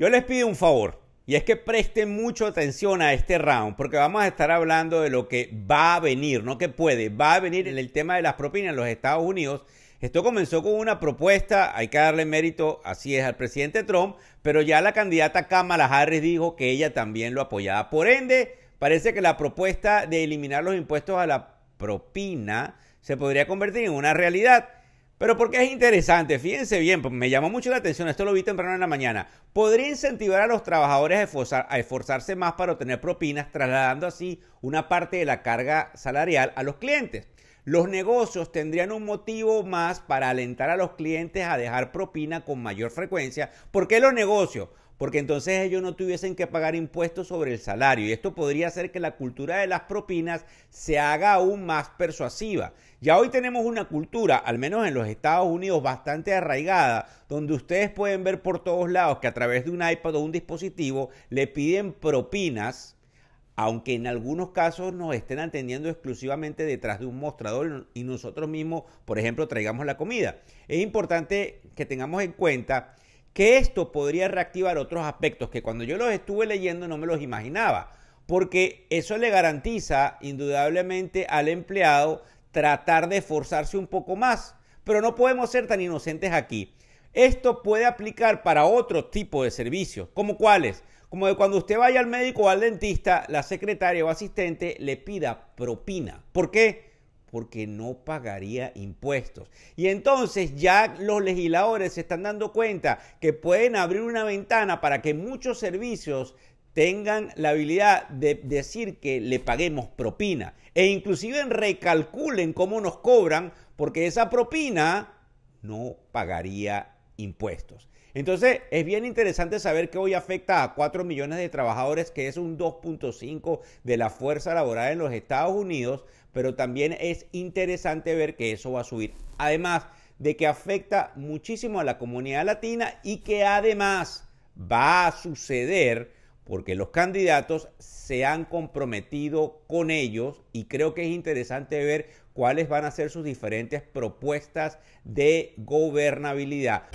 Yo les pido un favor y es que presten mucha atención a este round porque vamos a estar hablando de lo que va a venir, no que puede, va a venir en el tema de las propinas en los Estados Unidos. Esto comenzó con una propuesta, hay que darle mérito, así es, al presidente Trump, pero ya la candidata Kamala Harris dijo que ella también lo apoyaba. Por ende, parece que la propuesta de eliminar los impuestos a la propina se podría convertir en una realidad. Pero porque es interesante, fíjense bien, pues, me llamó mucho la atención, esto lo vi temprano en la mañana. Podría incentivar a los trabajadores a, a, esforzarse más para obtener propinas, trasladando así una parte de la carga salarial a los clientes los negocios tendrían un motivo más para alentar a los clientes a dejar propina con mayor frecuencia. ¿Por qué los negocios? Porque entonces ellos no tuviesen que pagar impuestos sobre el salario y esto podría hacer que la cultura de las propinas se haga aún más persuasiva. Ya hoy tenemos una cultura, al menos en los Estados Unidos, bastante arraigada, donde ustedes pueden ver por todos lados que a través de un iPad o un dispositivo le piden propinas aunque en algunos casos nos estén atendiendo exclusivamente detrás de un mostrador y nosotros mismos, por ejemplo, traigamos la comida. Es importante que tengamos en cuenta que esto podría reactivar otros aspectos que cuando yo los estuve leyendo no me los imaginaba, porque eso le garantiza indudablemente al empleado tratar de esforzarse un poco más, pero no podemos ser tan inocentes aquí. Esto puede aplicar para otro tipo de servicios, como cuáles, como de cuando usted vaya al médico o al dentista, la secretaria o asistente le pida propina. ¿Por qué? Porque no pagaría impuestos. Y entonces ya los legisladores se están dando cuenta que pueden abrir una ventana para que muchos servicios tengan la habilidad de decir que le paguemos propina e inclusive recalculen cómo nos cobran porque esa propina no pagaría impuestos. Entonces, es bien interesante saber que hoy afecta a 4 millones de trabajadores, que es un 2.5 de la fuerza laboral en los Estados Unidos, pero también es interesante ver que eso va a subir. Además de que afecta muchísimo a la comunidad latina y que además va a suceder porque los candidatos se han comprometido con ellos y creo que es interesante ver cuáles van a ser sus diferentes propuestas de gobernabilidad.